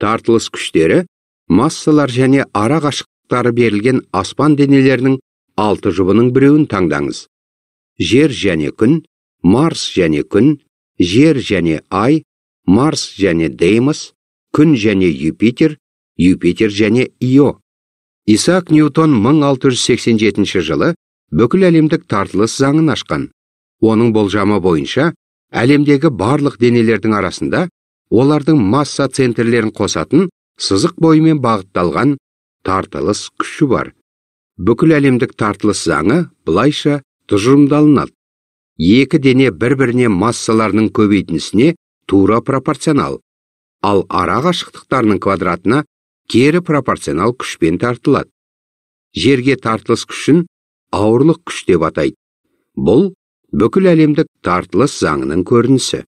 тартылыс күштері массалар және ара қашықтықтары берілген аспан денелерінің алты жұбының біреуін таңдаңыз жер және күн марс және күн жер және ай марс және деймос күн және юпитер юпитер және ио исаак ньютон 1687 жылы бүкіл әлемдік тартылыс заңын ашқан оның болжамы бойынша әлемдегі барлық денелердің арасында олардың масса центрлерін қосатын сызық бойымен бағытталған тартылыс күші бар бүкіл әлемдік тартылыс заңы былайша тұжырымдалынады екі дене бір біріне массаларының көбейтінісіне тура пропорционал ал ара қашықтықтарының квадратына кері пропорционал күшпен тартылады жерге тартылыс күшін ауырлық күш деп атайды бұл бүкіл әлемдік тартылыс заңының көрінісі